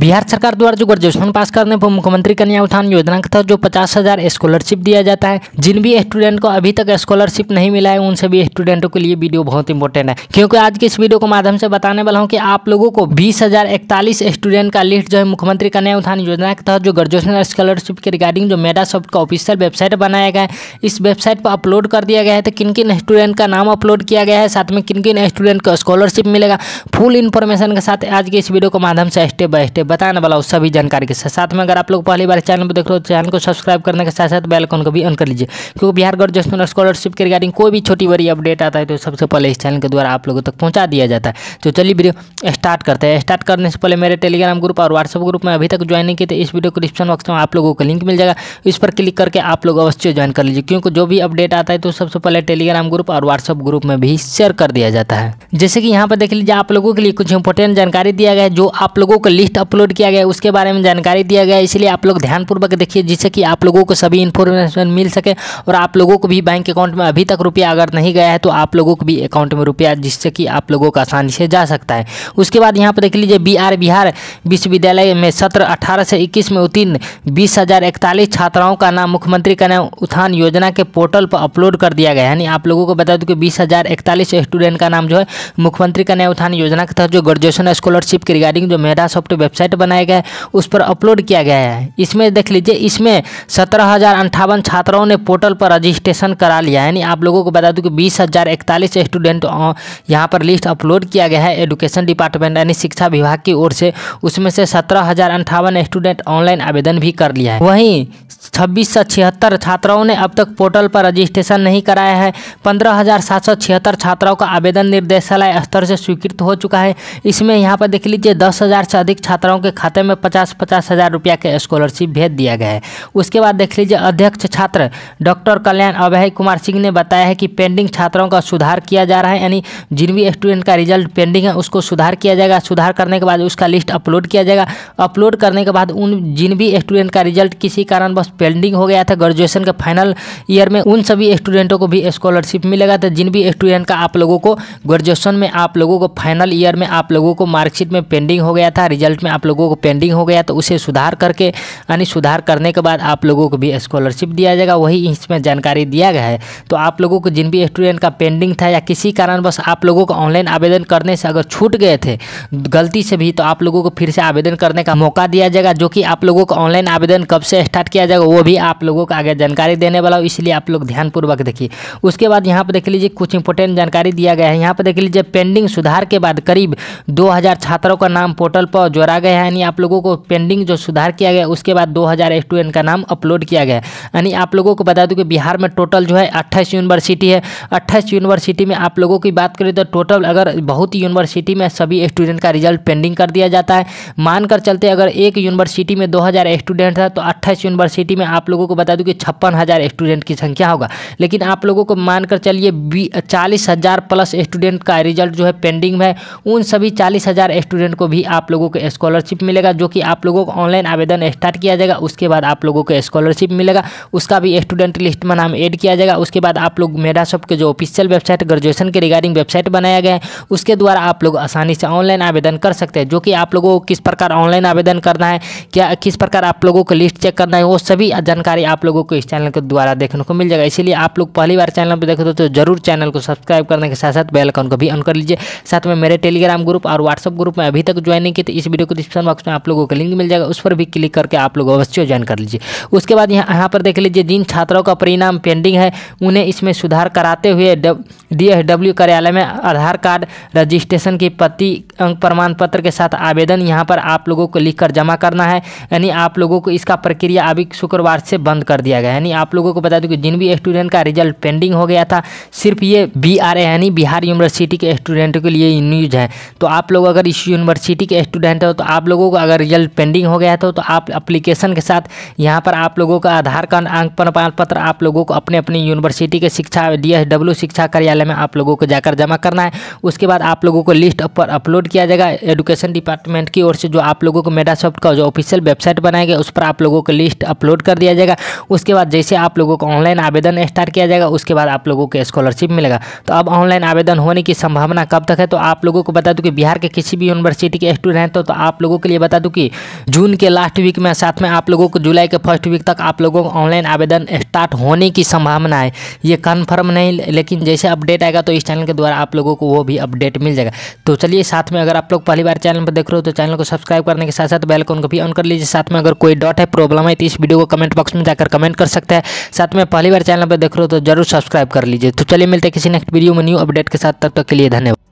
बिहार सरकार द्वारा जो ग्रेजुएशन पास करने पर मुख्यमंत्री कन्या उत्थान योजना के तहत जो पचास हजार स्कॉलरशिप दिया जाता है जिन भी स्टूडेंट को अभी तक स्कॉलरशिप नहीं मिला है उन सभी स्टूडेंटों के लिए वीडियो बहुत इंपॉर्टेंट है क्योंकि आज के इस वीडियो के माध्यम से बताने वाला हूँ कि आप लोगों को बीस स्टूडेंट का लिस्ट जो है मुख्यमंत्री कन्या उत्थान योजना के तहत जो ग्रेजुएशन स्कॉलरशिप के रिगार्डिंग जो मेडा सॉफ्ट का ऑफिशियल वेबसाइट बनाया गया है इस वेबसाइट पर अपलोड कर दिया गया है तो किन किन स्टूडेंट का नाम अपलोड किया गया है साथ में किन किन स्टूडेंट को स्कॉलरशिप मिलेगा फुल इन्फॉर्मेशन के साथ आज के इस वीडियो के माध्यम से स्टेप बाय स्टेप बताने वाला हूँ सभी जानकारी के साथ साथ में अगर आप लोग पहली बार चैनल पर देख रहे हो तो चैनल को सब्सक्राइब करने के साथ साथ बेलकॉन को भी ऑन कर लीजिए क्योंकि बिहार गवर्नमेंट स्कॉलरशिप के रिगार्डिंग कोई भी छोटी बड़ी अपडेट आता है तो सबसे पहले इस चैनल के द्वारा आप लोगों तक पहुँचा दिया जाता है तो चलिए वीडियो स्टार्ट करते हैं स्टार्ट करने से पहले मेरे टेलीग्राम ग्रुप और व्हाट्सअप ग्रुप में अभी तक ज्वाइन नहीं किए इस वीडियो को डिस्क्रिप्शन बॉक्स में आप लोगों को लिंक मिल जाएगा इस पर क्लिक करके आप लोग अवश्य ज्वाइन कर लीजिए क्योंकि जो भी अपडेट आता है तो सबसे पहले टेलीग्राम ग्रुप और व्हाट्सअप ग्रुप में भी शेयर कर दिया जाता है जैसे कि यहाँ पर देख लीजिए आप लोगों के लिए कुछ इंपॉर्टेंट जानकारी दिया गया है जो आप लोगों को लिस्ट अप अपलोड किया गया उसके बारे में जानकारी दिया गया इसलिए आप लोग ध्यानपूर्वक देखिए जिससे कि आप लोगों को सभी इन्फॉर्मेशन मिल सके और आप लोगों को भी बैंक अकाउंट में अभी तक रुपया अगर नहीं गया है तो आप लोगों को भी अकाउंट में रुपया जिससे कि आप लोगों को आसानी से जा सकता है उसके बाद यहाँ पर देख लीजिए बी बिहार विश्वविद्यालय में सत्र अठारह से इक्कीस में उत्तीर्ण बीस हज़ार इकतालीस छात्राओं का नाम मुख्यमंत्री का उत्थान योजना के पोर्टल पर अपलोड कर दिया गया यानी आप लोगों को बता दूँ कि बीस हज़ार इकतालीस स्टूडेंट का नाम जो है मुख्यमंत्री का उत्थान योजना के तहत जो ग्रेजुएशन स्कॉलरशिप के रिगार्डिंग जो मेरा सॉफ्ट वेबसाइट बनाया गया है उस पर अपलोड किया गया है इसमें देख लीजिए इसमें सत्रह हज़ार अंठावन छात्राओं ने पोर्टल पर रजिस्ट्रेशन करा लिया यानी आप लोगों को बता दूं कि बीस हज़ार इकतालीस स्टूडेंट यहाँ पर लिस्ट अपलोड किया गया है एडुकेशन डिपार्टमेंट यानी शिक्षा विभाग की ओर से उसमें से सत्रह हज़ार अंठावन स्टूडेंट ऑनलाइन आवेदन भी कर लिया है वहीं छब्बीस सौ छिहत्तर छात्राओं ने अब तक पोर्टल पर रजिस्ट्रेशन नहीं कराया है पंद्रह हज़ार सात सौ छिहत्तर छात्राओं का आवेदन निर्देशालय स्तर से स्वीकृत हो चुका है इसमें यहाँ पर देख लीजिए दस हज़ार से अधिक छात्र छात्राओं के खाते में पचास पचास हज़ार रुपया के स्कॉलरशिप भेज दिया गया है उसके बाद देख लीजिए अध्यक्ष छात्र डॉक्टर कल्याण अभय कुमार सिंह ने बताया है कि पेंडिंग छात्रों का सुधार किया जा रहा है यानी जिन भी स्टूडेंट का रिजल्ट पेंडिंग है उसको सुधार किया जाएगा सुधार करने के बाद उसका लिस्ट अपलोड किया जाएगा अपलोड करने के बाद उन जिन भी स्टूडेंट का रिजल्ट किसी कारण बस पेंडिंग हो गया था ग्रेजुएशन के फाइनल ईयर में उन सभी स्टूडेंटों को भी स्कॉलरशिप मिलेगा तो जिन भी स्टूडेंट का आप लोगों को ग्रेजुएशन में आप लोगों को फाइनल ईयर में आप लोगों को मार्कशीट में पेंडिंग हो गया था रिजल्ट में आप लोगों को पेंडिंग हो गया तो उसे सुधार करके यानी सुधार करने के बाद आप लोगों को भी स्कॉलरशिप दिया जाएगा वही इसमें जानकारी दिया गया है तो आप लोगों को जिन भी स्टूडेंट का पेंडिंग था या किसी कारणवश आप लोगों को ऑनलाइन आवेदन करने से अगर छूट गए थे गलती से भी तो आप लोगों को फिर से आवेदन करने का मौका दिया जाएगा जो कि आप लोगों को ऑनलाइन आवेदन कब से स्टार्ट किया जाएगा वो भी आप लोगों को आगे जानकारी देने वाला हूँ इसलिए आप लोग ध्यानपूर्वक देखिए उसके बाद यहाँ पर देख लीजिए कुछ इंपॉर्टेंट जानकारी दिया गया है यहाँ पर देख लीजिए पेंडिंग सुधार के बाद करीब दो छात्रों का नाम पोर्टल पर जोड़ा गया यानी आप लोगों को पेंडिंग जो सुधार किया गया उसके बाद दो स्टूडेंट का नाम अपलोड किया गया यानी आप लोगों को बता दूँ कि बिहार में टोटल जो है अट्ठाईस यूनिवर्सिटी है अट्ठाईस यूनिवर्सिटी में आप लोगों की बात करें तो टोटल अगर बहुत ही यूनिवर्सिटी में सभी स्टूडेंट का रिजल्ट पेंडिंग कर दिया जाता है मानकर चलते अगर एक यूनिवर्सिटी में 2000 स्टूडेंट था तो अट्ठाईस यूनिवर्सिटी में आप लोगों को बता दूं कि छप्पन हज़ार स्टूडेंट की संख्या होगा लेकिन आप लोगों को मानकर चलिए चालीस हज़ार प्लस स्टूडेंट का रिजल्ट जो है पेंडिंग में उन सभी चालीस स्टूडेंट को भी आप लोगों को स्कॉलर स्कॉलरशिप मिलेगा जो कि आप लोगों को ऑनलाइन आवेदन स्टार्ट किया जाएगा उसके बाद आप लोगों को स्कॉलरशिप मिलेगा उसका भी स्टूडेंट लिस्ट में नाम ऐड किया जाएगा उसके बाद आप लोग मेरा शॉप के जो ऑफिशियल वेबसाइट ग्रेजुएशन के रिगार्डिंग वेबसाइट बनाया गया है उसके द्वारा आप लोग आसानी से ऑनलाइन आवेदन कर सकते हैं जो कि आप लोगों को किस प्रकार ऑनलाइन आवेदन करना है क्या किस प्रकार आप लोगों को लिस्ट चेक करना है वो सभी जानकारी आप लोगों को इस चैनल के द्वारा देखने को मिल जाएगा इसीलिए आप लोग पहली बार चैनल पर देखो तो जरूर चैनल को सब्सक्राइब करने के साथ साथ बेल को भी ऑन कर लीजिए साथ में मेरे टेलीग्राम ग्रुप और व्हाट्सअप ग्रुप में अभी तक ज्वाइन नहीं किए तो इस वीडियो को डिस्क्रिप्शन बॉक्स में आप लोगों को लिंक मिल जाएगा उस पर भी क्लिक करके आप लोग अवश्य ज्वाइन कर लीजिए उसके बाद यहाँ यहाँ पर देख लीजिए जिन छात्रों का परिणाम पेंडिंग है उन्हें इसमें सुधार कराते हुए डी डब्ल्यू कार्यालय में आधार कार्ड रजिस्ट्रेशन की पति अंक प्रमाण पत्र के साथ आवेदन यहाँ पर आप लोगों को लिख जमा करना है यानी आप लोगों को इसका प्रक्रिया अभी शुक्रवार से बंद कर दिया गया यानी आप लोगों को बता दूँ कि जिन भी स्टूडेंट का रिजल्ट पेंडिंग हो गया था सिर्फ ये बी यानी बिहार यूनिवर्सिटी के स्टूडेंट के लिए न्यूज है तो आप लोग अगर इस यूनिवर्सिटी के स्टूडेंट हो तो आप आप लोगों का अगर रिजल्ट पेंडिंग हो गया तो, तो आप अप्लीकेशन के साथ यहाँ पर आप लोगों का आधार कार्ड अंक प्रमाण पत्र आप लोगों को अपने अपनी यूनिवर्सिटी के शिक्षा डी शिक्षा कार्यालय में आप लोगों को जाकर जमा करना है उसके बाद आप लोगों को लिस्ट पर अपलोड किया जाएगा एजुकेशन डिपार्टमेंट की ओर से जो आप लोगों को मेडासॉफ्ट का जो ऑफिशियल वेबसाइट बनाया गया उस पर आप लोगों को लिस्ट अपलोड कर दिया जाएगा उसके बाद जैसे आप लोगों को ऑनलाइन आवेदन स्टार्ट किया जाएगा उसके बाद आप लोगों को स्कॉलरशिप मिलेगा तो अब ऑनलाइन आवेदन होने की संभावना कब तक है तो आप लोगों को बता दूँ कि बिहार के किसी भी यूनिवर्सिटी के स्टूडेंट हो तो आप लोगों के लिए बता दूँ कि जून के लास्ट वीक में साथ में आप लोगों को जुलाई के फर्स्ट वीक तक आप लोगों को ऑनलाइन आवेदन स्टार्ट होने की संभावना है ये कन्फर्म नहीं लेकिन जैसे अपडेट आएगा तो इस चैनल के द्वारा आप लोगों को वो भी अपडेट मिल जाएगा तो चलिए साथ में अगर आप लोग पहली बार चैनल पर देख रहे हो तो चैनल को सब्सक्राइब करने के साथ साथ बैलकॉन को भी ऑन कर लीजिए साथ में अगर कोई डॉट है प्रॉब्लम है तो इस वीडियो को कमेंट बॉक्स में जाकर कमेंट कर सकते हैं साथ में पहली बार चैनल पर देख रहे हो तो जरूर सब्सक्राइब कर लीजिए तो चलिए मिलते हैं किसी नेक्स्ट वीडियो में न्यू अपडेट के साथ तब तक के लिए धन्यवाद